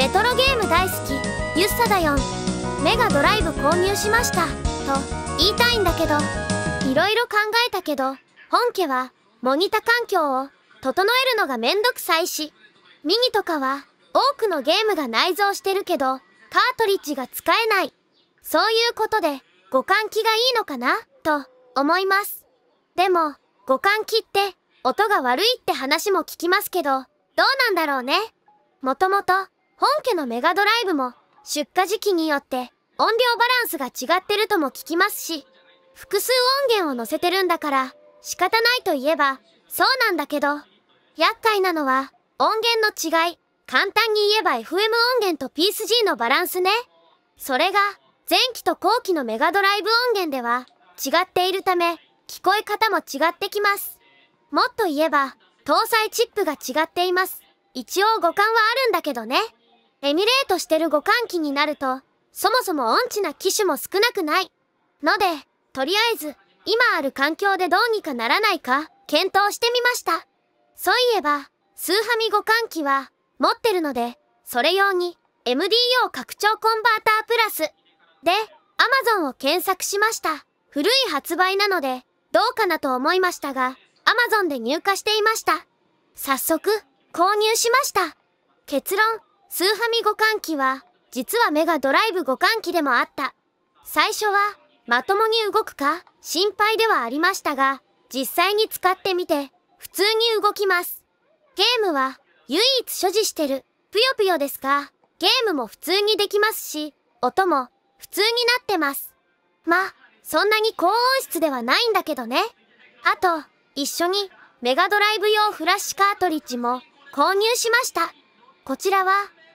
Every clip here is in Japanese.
レトロゲーム大好きユッサだよんメガドライブ購入しましたと言いたいんだけどいろいろ考えたけど本家はモニタ環境を整えるのがめんどくさいしミニとかは多くのゲームが内蔵してるけどカートリッジが使えないそういうことで互換機がいいのかなと思いますでも互換機って音が悪いって話も聞きますけどどうなんだろうねもともと本家のメガドライブも出荷時期によって音量バランスが違ってるとも聞きますし、複数音源を載せてるんだから仕方ないといえばそうなんだけど、厄介なのは音源の違い、簡単に言えば FM 音源と PSG のバランスね。それが前期と後期のメガドライブ音源では違っているため聞こえ方も違ってきます。もっと言えば搭載チップが違っています。一応五感はあるんだけどね。エミュレートしてる互換機になると、そもそも音痴な機種も少なくない。ので、とりあえず、今ある環境でどうにかならないか、検討してみました。そういえば、スーハミ互換機は、持ってるので、それ用に、MDO 拡張コンバータープラス。で、Amazon を検索しました。古い発売なので、どうかなと思いましたが、Amazon で入荷していました。早速、購入しました。結論、スーハミ互換機は実はメガドライブ互換機でもあった最初はまともに動くか心配ではありましたが実際に使ってみて普通に動きますゲームは唯一所持してるぷよぷよですがゲームも普通にできますし音も普通になってますまそんなに高音質ではないんだけどねあと一緒にメガドライブ用フラッシュカートリッジも購入しましたこちらは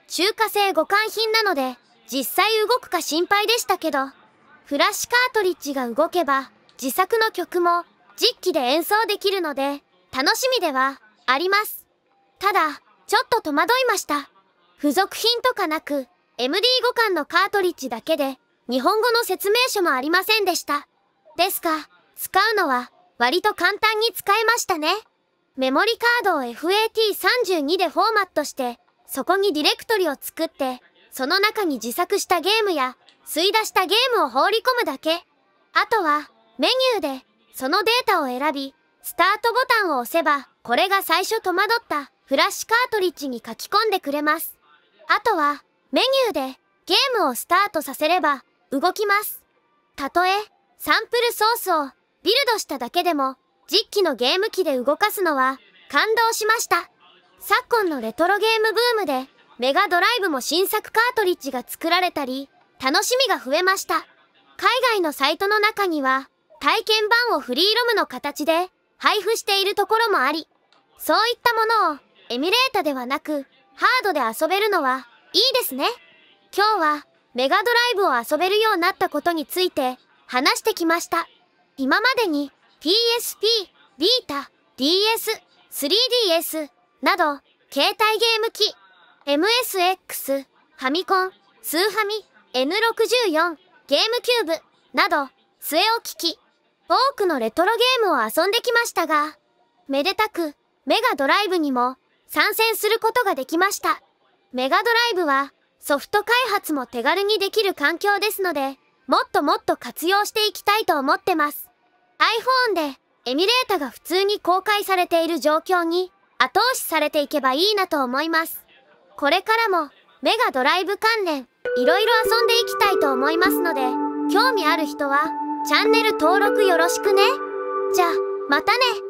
中華製互換品なので、実際動くか心配でしたけど、フラッシュカートリッジが動けば、自作の曲も実機で演奏できるので、楽しみではあります。ただ、ちょっと戸惑いました。付属品とかなく、MD 互換のカートリッジだけで、日本語の説明書もありませんでした。ですが、使うのは割と簡単に使えましたね。メモリカードを FAT32 でフォーマットして、そこにディレクトリを作って、その中に自作したゲームや、吸い出したゲームを放り込むだけ。あとは、メニューで、そのデータを選び、スタートボタンを押せば、これが最初戸惑ったフラッシュカートリッジに書き込んでくれます。あとは、メニューで、ゲームをスタートさせれば、動きます。たとえ、サンプルソースをビルドしただけでも、実機のゲーム機で動かすのは感動しました。昨今のレトロゲームブームで、メガドライブも新作カートリッジが作られたり、楽しみが増えました。海外のサイトの中には、体験版をフリーロムの形で配布しているところもあり、そういったものをエミュレータではなく、ハードで遊べるのはいいですね。今日はメガドライブを遊べるようになったことについて話してきました。今までに PSP、ビータ、DS、3DS、など、携帯ゲーム機、MSX、ファミコン、スーファミ、N64、ゲームキューブ、など、末を聞き、多くのレトロゲームを遊んできましたが、めでたく、メガドライブにも参戦することができました。メガドライブはソフト開発も手軽にできる環境ですので、もっともっと活用していきたいと思ってます。iPhone でエミュレータが普通に公開されている状況に、後押しされていけばいいなと思いますこれからもメガドライブ関連いろいろ遊んでいきたいと思いますので興味ある人はチャンネル登録よろしくねじゃまたね